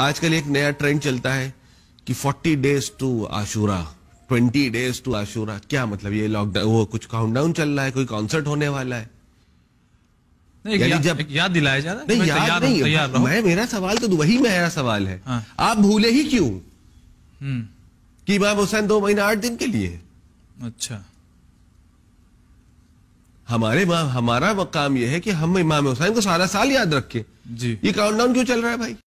आजकल एक नया ट्रेंड चलता है कि 40 days to Ashura 20 days to Ashura क्या मतलब ये लॉकडाउन वो कुछ काउंटडाउन चल रहा है कोई कॉन्सर्ट होने वाला है नहीं, जब याद दिलाया जा रहा नहीं तो याद, नहीं मैं मेरा सवाल तो वही मेरा सवाल है हाँ। आप भूले ही क्यों हम्म। कि इमाम हुसैन दो महीना आठ दिन के लिए अच्छा हमारे हमारा मकाम यह है कि हम इमाम हुसैन को सारा साल याद रखें जी ये काउंटडाउन क्यों चल रहा है भाई